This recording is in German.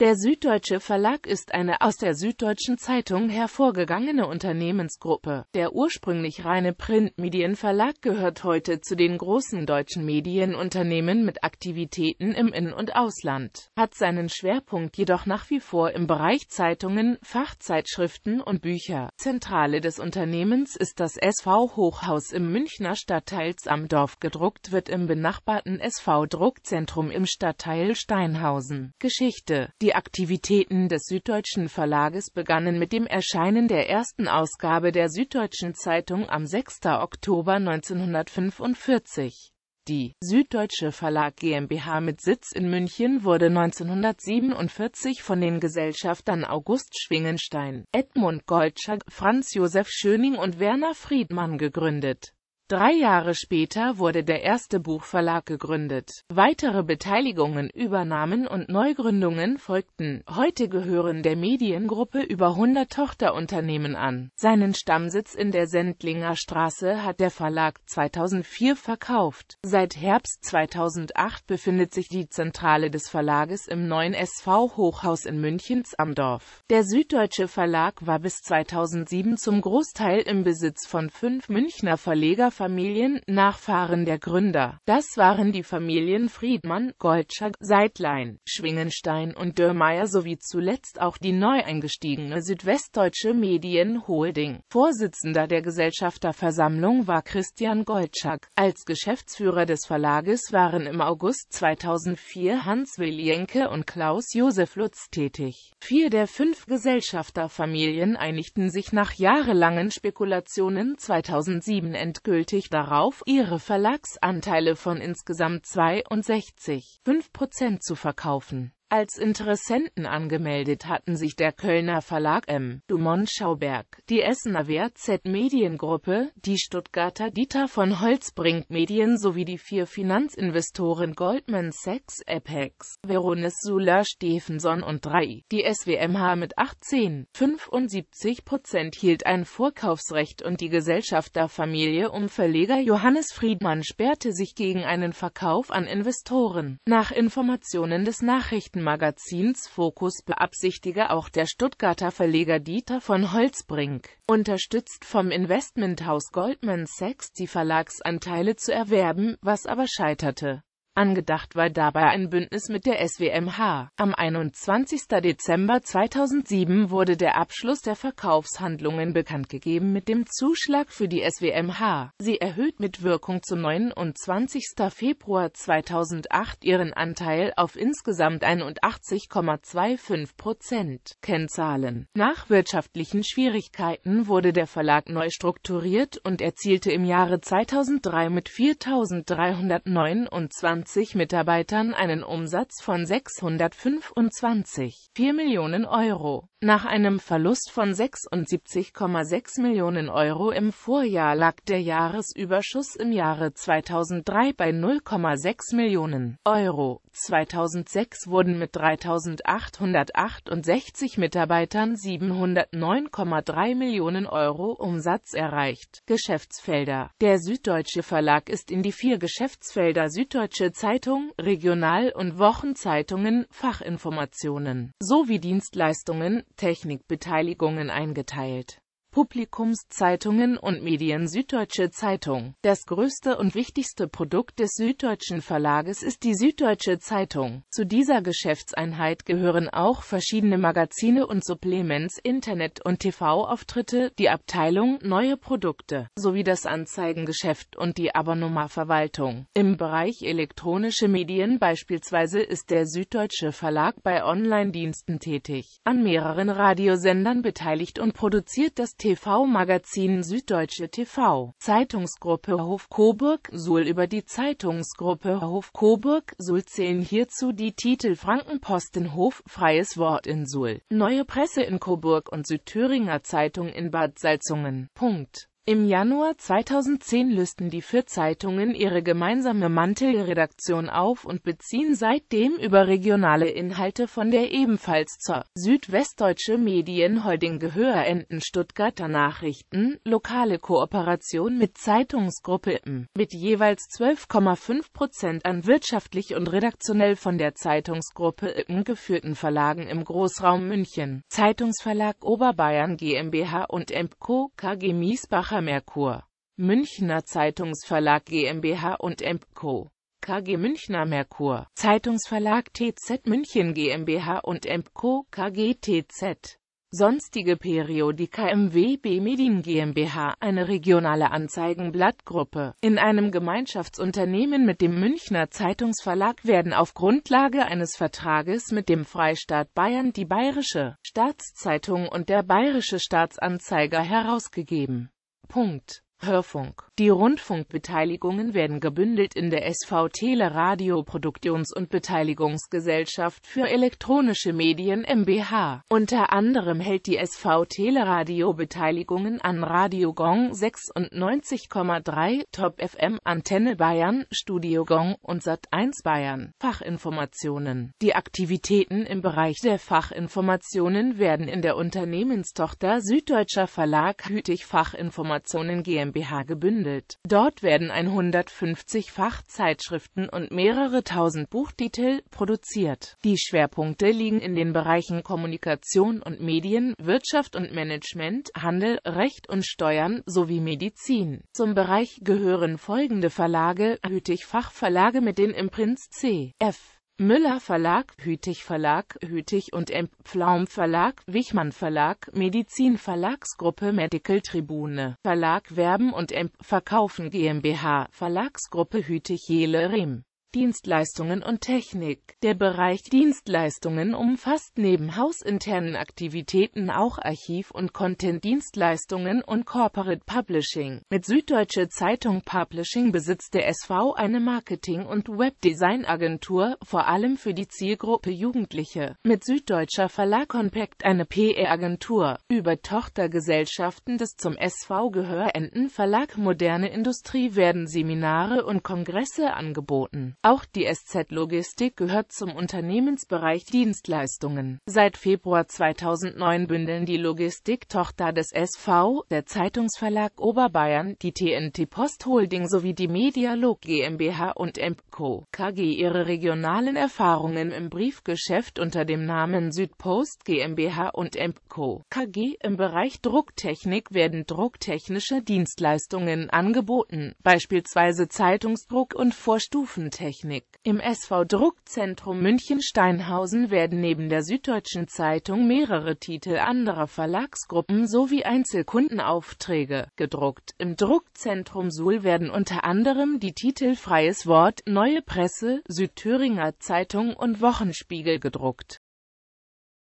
Der Süddeutsche Verlag ist eine aus der Süddeutschen Zeitung hervorgegangene Unternehmensgruppe. Der ursprünglich reine Printmedienverlag gehört heute zu den großen deutschen Medienunternehmen mit Aktivitäten im In- und Ausland, hat seinen Schwerpunkt jedoch nach wie vor im Bereich Zeitungen, Fachzeitschriften und Bücher. Zentrale des Unternehmens ist das SV Hochhaus im Münchner Stadtteil Amdorf. Gedruckt wird im benachbarten SV Druckzentrum im Stadtteil Steinhausen. Geschichte Die die Aktivitäten des Süddeutschen Verlages begannen mit dem Erscheinen der ersten Ausgabe der Süddeutschen Zeitung am 6. Oktober 1945. Die Süddeutsche Verlag GmbH mit Sitz in München wurde 1947 von den Gesellschaftern August Schwingenstein, Edmund Goldschack, Franz Josef Schöning und Werner Friedmann gegründet Drei Jahre später wurde der erste Buchverlag gegründet. Weitere Beteiligungen, Übernahmen und Neugründungen folgten. Heute gehören der Mediengruppe über 100 Tochterunternehmen an. Seinen Stammsitz in der Sendlinger Straße hat der Verlag 2004 verkauft. Seit Herbst 2008 befindet sich die Zentrale des Verlages im neuen SV-Hochhaus in Münchens am Dorf. Der Süddeutsche Verlag war bis 2007 zum Großteil im Besitz von fünf Münchner Verlegern Familien, Nachfahren der Gründer. Das waren die Familien Friedmann, Goldschag, Seidlein, Schwingenstein und Dörrmeier sowie zuletzt auch die neu eingestiegene Südwestdeutsche Medien Holding. Vorsitzender der Gesellschafterversammlung war Christian Goldschag. Als Geschäftsführer des Verlages waren im August 2004 Hans Wiljenke und Klaus Josef Lutz tätig. Vier der fünf Gesellschafterfamilien einigten sich nach jahrelangen Spekulationen 2007 endgültig stetig darauf, ihre Verlagsanteile von insgesamt 62,5 Prozent zu verkaufen als Interessenten angemeldet hatten sich der Kölner Verlag M. Dumont Schauberg, die Essener WZ Mediengruppe, die Stuttgarter Dieter von Holzbrink Medien sowie die vier Finanzinvestoren Goldman Sachs, Apex, Veronis Sula Stephenson und 3. Die SWMH mit 18, 75 Prozent hielt ein Vorkaufsrecht und die Gesellschafterfamilie um Verleger Johannes Friedmann sperrte sich gegen einen Verkauf an Investoren. Nach Informationen des Nachrichten Magazins Focus beabsichtige auch der Stuttgarter Verleger Dieter von Holzbrink, unterstützt vom Investmenthaus Goldman Sachs die Verlagsanteile zu erwerben, was aber scheiterte. Angedacht war dabei ein Bündnis mit der SWMH. Am 21. Dezember 2007 wurde der Abschluss der Verkaufshandlungen bekannt gegeben mit dem Zuschlag für die SWMH. Sie erhöht mit Wirkung zum 29. Februar 2008 ihren Anteil auf insgesamt 81,25 Prozent. Kennzahlen Nach wirtschaftlichen Schwierigkeiten wurde der Verlag neu strukturiert und erzielte im Jahre 2003 mit 4.329 80 Mitarbeitern einen Umsatz von 625,4 Millionen Euro. Nach einem Verlust von 76,6 Millionen Euro im Vorjahr lag der Jahresüberschuss im Jahre 2003 bei 0,6 Millionen Euro. 2006 wurden mit 3.868 Mitarbeitern 709,3 Millionen Euro Umsatz erreicht. Geschäftsfelder Der Süddeutsche Verlag ist in die vier Geschäftsfelder Süddeutsche Zeitung, Regional- und Wochenzeitungen, Fachinformationen sowie Dienstleistungen, Technikbeteiligungen eingeteilt Publikumszeitungen und Medien Süddeutsche Zeitung. Das größte und wichtigste Produkt des Süddeutschen Verlages ist die Süddeutsche Zeitung. Zu dieser Geschäftseinheit gehören auch verschiedene Magazine und Supplements, Internet- und TV-Auftritte, die Abteilung Neue Produkte, sowie das Anzeigengeschäft und die Abonnementverwaltung. Im Bereich elektronische Medien beispielsweise ist der Süddeutsche Verlag bei Online-Diensten tätig, an mehreren Radiosendern beteiligt und produziert das TV-Magazin Süddeutsche TV, Zeitungsgruppe Hof Coburg, Suhl über die Zeitungsgruppe Hof Coburg, Suhl zählen hierzu die Titel Frankenpostenhof, Freies Wort in Suhl, Neue Presse in Coburg und Südthüringer Zeitung in Bad Salzungen. Punkt. Im Januar 2010 lösten die vier Zeitungen ihre gemeinsame Mantelredaktion auf und beziehen seitdem überregionale Inhalte von der ebenfalls zur Südwestdeutsche Medienholding gehörenden Stuttgarter Nachrichten, lokale Kooperation mit Zeitungsgruppe Zeitungsgruppen mit jeweils 12,5 Prozent an wirtschaftlich und redaktionell von der Zeitungsgruppe Ippen geführten Verlagen im Großraum München, Zeitungsverlag Oberbayern GmbH und Empco KG Miesbach Zürcher Merkur, Münchner Zeitungsverlag GmbH und Empco, KG Münchner Merkur, Zeitungsverlag TZ München GmbH und Empco, KG TZ. Sonstige Periodika MWB Medien GmbH, eine regionale Anzeigenblattgruppe. In einem Gemeinschaftsunternehmen mit dem Münchner Zeitungsverlag werden auf Grundlage eines Vertrages mit dem Freistaat Bayern die Bayerische Staatszeitung und der Bayerische Staatsanzeiger herausgegeben. Punkt. Hörfunk. Die Rundfunkbeteiligungen werden gebündelt in der SV Tele Radio Produktions- und Beteiligungsgesellschaft für elektronische Medien mbH. Unter anderem hält die SV Teleradio Beteiligungen an Radio Gong 96,3, Top FM, Antenne Bayern, Studio Gong und Sat1 Bayern. Fachinformationen. Die Aktivitäten im Bereich der Fachinformationen werden in der Unternehmenstochter Süddeutscher Verlag Hütig Fachinformationen GmbH GmbH gebündelt. Dort werden 150 Fachzeitschriften und mehrere tausend Buchtitel produziert. Die Schwerpunkte liegen in den Bereichen Kommunikation und Medien, Wirtschaft und Management, Handel, Recht und Steuern sowie Medizin. Zum Bereich gehören folgende Verlage, Hütig Fachverlage mit den Imprints C. F. Müller Verlag, Hütig Verlag, Hütig und M. Pflaum Verlag, Wichmann Verlag, Medizin Verlagsgruppe Medical Tribune, Verlag Werben und M. Verkaufen GmbH, Verlagsgruppe Hütig Jele Rem. Dienstleistungen und Technik. Der Bereich Dienstleistungen umfasst neben hausinternen Aktivitäten auch Archiv- und Content-Dienstleistungen und Corporate Publishing. Mit Süddeutsche Zeitung Publishing besitzt der SV eine Marketing- und Webdesign-Agentur, vor allem für die Zielgruppe Jugendliche. Mit Süddeutscher Verlag Compact eine PR-Agentur. Über Tochtergesellschaften des zum SV gehörenden Verlag Moderne Industrie werden Seminare und Kongresse angeboten. Auch die SZ Logistik gehört zum Unternehmensbereich Dienstleistungen. Seit Februar 2009 bündeln die Logistik-Tochter des SV, der Zeitungsverlag Oberbayern, die TNT Post Holding sowie die Medialog GmbH und MPCO KG ihre regionalen Erfahrungen im Briefgeschäft unter dem Namen Südpost GmbH und MPCO KG. Im Bereich Drucktechnik werden drucktechnische Dienstleistungen angeboten, beispielsweise Zeitungsdruck und Vorstufentechnik. Drucktechnik. Im SV Druckzentrum München-Steinhausen werden neben der Süddeutschen Zeitung mehrere Titel anderer Verlagsgruppen sowie Einzelkundenaufträge gedruckt. Im Druckzentrum Suhl werden unter anderem die Titel Freies Wort, Neue Presse, Südthüringer Zeitung und Wochenspiegel gedruckt